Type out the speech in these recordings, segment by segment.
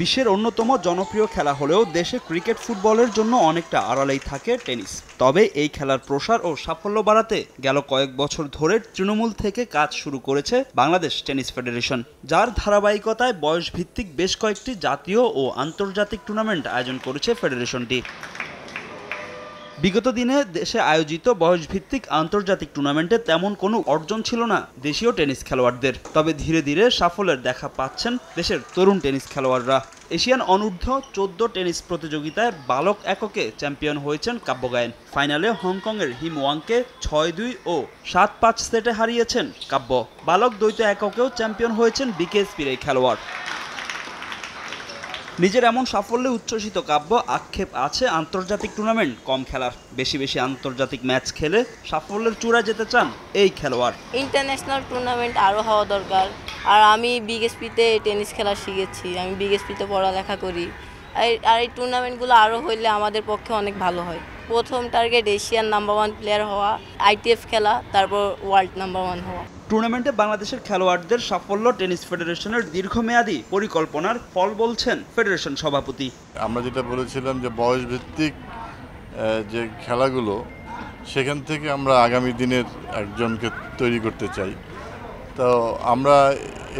বিশ্বের অন্যতম জনপ্রিয় খেলা হলেও দেশে ক্রিকেট ফুটবলের জন্য অনেকটা আড়ালেই থাকে টেনিস তবে এই খেলার প্রসার ও সাফল্য বাড়াতে গেল কয়েক বছর ধরে তৃণমূল থেকে কাজ শুরু করেছে বাংলাদেশ টেনিস ফেডারেশন যার ধারাবাহিকতায় বয়সভিত্তিক বেশ কয়েকটি জাতীয় ও আন্তর্জাতিক টুর্নামেন্ট আয়োজন করেছে ফেডারেশনটি বিগত দিনে দেশে আয়োজিত বয়সভিত্তিক আন্তর্জাতিক টুর্নামেন্টে তেমন কোনো অর্জন ছিল না দেশীয় টেনিস খেলোয়াড়দের তবে ধীরে ধীরে সাফল্যের দেখা পাচ্ছেন দেশের তরুণ টেনিস খেলোয়াড়রা এশিয়ান অনূর্ধ্ব চোদ্দ টেনিস প্রতিযোগিতায় বালক এককে চ্যাম্পিয়ন হয়েছেন কাব্যগায়ন ফাইনালে হংকংয়ের হিম ওয়াংকে ছয় দুই ও সাত পাঁচ সেটে হারিয়েছেন কাব্য বালক দ্বৈত এককেও চ্যাম্পিয়ন হয়েছেন বিকেএসপির এই খেলোয়াড় নিজের এমন সাফল্যে উচ্ছ্বসিত কাব্য আক্ষেপ আছে আন্তর্জাতিক টুর্নামেন্ট কম খেলার বেশি বেশি আন্তর্জাতিক ম্যাচ খেলে সাফল্যের চূড়া যেতে চান এই খেলোয়াড় ইন্টারন্যাশনাল টুর্নামেন্ট আরও হওয়া দরকার আর আমি বিগেসপিতে টেনিস খেলা শিখেছি আমি বিগেসপিতে পড়ালেখা করি আর এই টুর্নামেন্টগুলো আরও হইলে আমাদের পক্ষে অনেক ভালো হয় প্রথম target Asian number one player হওয়া আইটিএফ খেলা তারপর ওয়ার্ল্ড নাম্বার ওয়ান হওয়া টুর্নামেন্টে বাংলাদেশের খেলোয়াড়দের সাফল্য টেনিস ফেডারেশনের দীর্ঘমেয়াদী পরিকল্পনার ফল বলছেন ফেডারেশন সভাপতি আমরা যেটা বলেছিলাম যে বয়স ভিত্তিক যে খেলাগুলো সেখান থেকে আমরা আগামী দিনের একজনকে তৈরি করতে চাই তো আমরা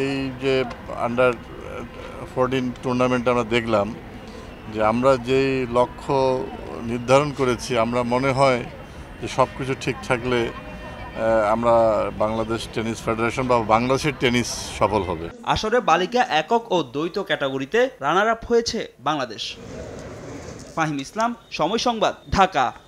এই যে আন্ডার ফোরটিন টুর্নামেন্ট আমরা দেখলাম যে আমরা যেই লক্ষ্য নির্ধারণ করেছি আমরা মনে হয় যে সব কিছু ঠিক থাকলে আমরা বাংলাদেশ টেনিস ফেডারেশন বা বাংলাদেশের টেনিস সফল হবে আসরে বালিকা একক ও দ্বৈত ক্যাটাগরিতে রানার আপ হয়েছে বাংলাদেশ ফাহিম ইসলাম সময় সংবাদ ঢাকা